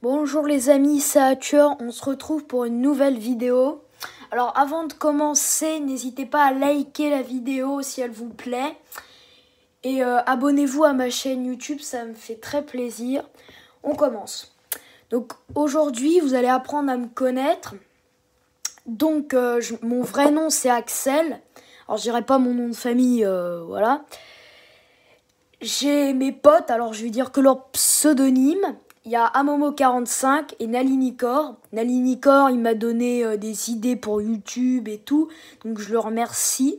Bonjour les amis, c'est Hatcher, on se retrouve pour une nouvelle vidéo. Alors avant de commencer, n'hésitez pas à liker la vidéo si elle vous plaît. Et euh, abonnez-vous à ma chaîne YouTube, ça me fait très plaisir. On commence. Donc aujourd'hui, vous allez apprendre à me connaître. Donc euh, mon vrai nom c'est Axel. Alors je dirais pas mon nom de famille, euh, voilà. J'ai mes potes, alors je vais dire que leur pseudonyme. Il y a Amomo45 et Nalinicor. Nalinicor, il m'a donné euh, des idées pour YouTube et tout. Donc je le remercie.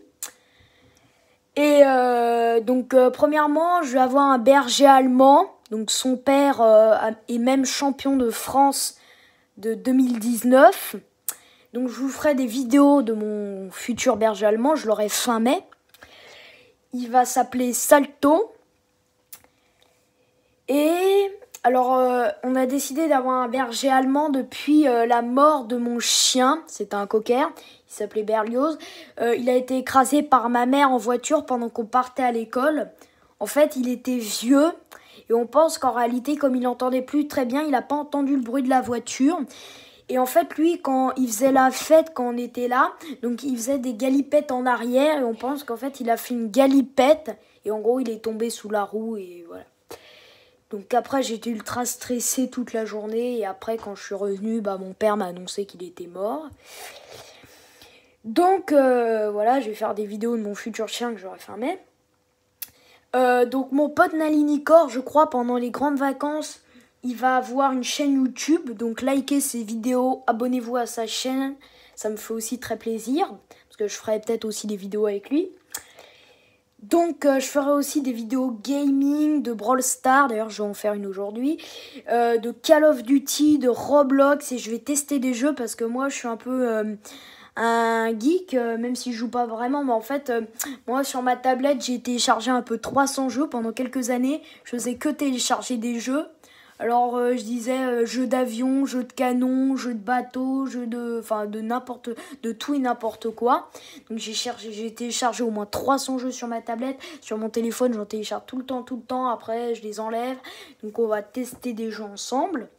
Et euh, donc euh, premièrement, je vais avoir un berger allemand. Donc son père est même champion de France de 2019. Donc je vous ferai des vidéos de mon futur berger allemand. Je l'aurai fin mai. Il va s'appeler Salto. Et alors, euh, on a décidé d'avoir un berger allemand depuis euh, la mort de mon chien. c'est un cocker. Il s'appelait Berlioz. Euh, il a été écrasé par ma mère en voiture pendant qu'on partait à l'école. En fait, il était vieux. Et on pense qu'en réalité, comme il n'entendait plus très bien, il n'a pas entendu le bruit de la voiture. Et en fait, lui, quand il faisait la fête, quand on était là, donc il faisait des galipettes en arrière. Et on pense qu'en fait, il a fait une galipette. Et en gros, il est tombé sous la roue. Et voilà. Donc après j'étais ultra stressée toute la journée et après quand je suis revenue, bah, mon père m'a annoncé qu'il était mort. Donc euh, voilà, je vais faire des vidéos de mon futur chien que j'aurais fermé. Euh, donc mon pote Nalinicor, je crois, pendant les grandes vacances, il va avoir une chaîne YouTube. Donc likez ses vidéos, abonnez-vous à sa chaîne, ça me fait aussi très plaisir. Parce que je ferai peut-être aussi des vidéos avec lui. Donc euh, je ferai aussi des vidéos gaming, de Brawl Stars, d'ailleurs je vais en faire une aujourd'hui, euh, de Call of Duty, de Roblox et je vais tester des jeux parce que moi je suis un peu euh, un geek, même si je joue pas vraiment, mais en fait moi sur ma tablette j'ai téléchargé un peu 300 jeux pendant quelques années, je faisais que télécharger des jeux alors euh, je disais euh, jeu d'avion, jeu de canon, jeu de bateau, jeu de enfin de n'importe de tout et n'importe quoi. Donc j'ai cherché j'ai téléchargé au moins 300 jeux sur ma tablette, sur mon téléphone, j'en télécharge tout le temps tout le temps, après je les enlève. Donc on va tester des jeux ensemble.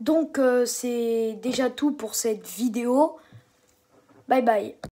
Donc euh, c'est déjà tout pour cette vidéo. Bye bye.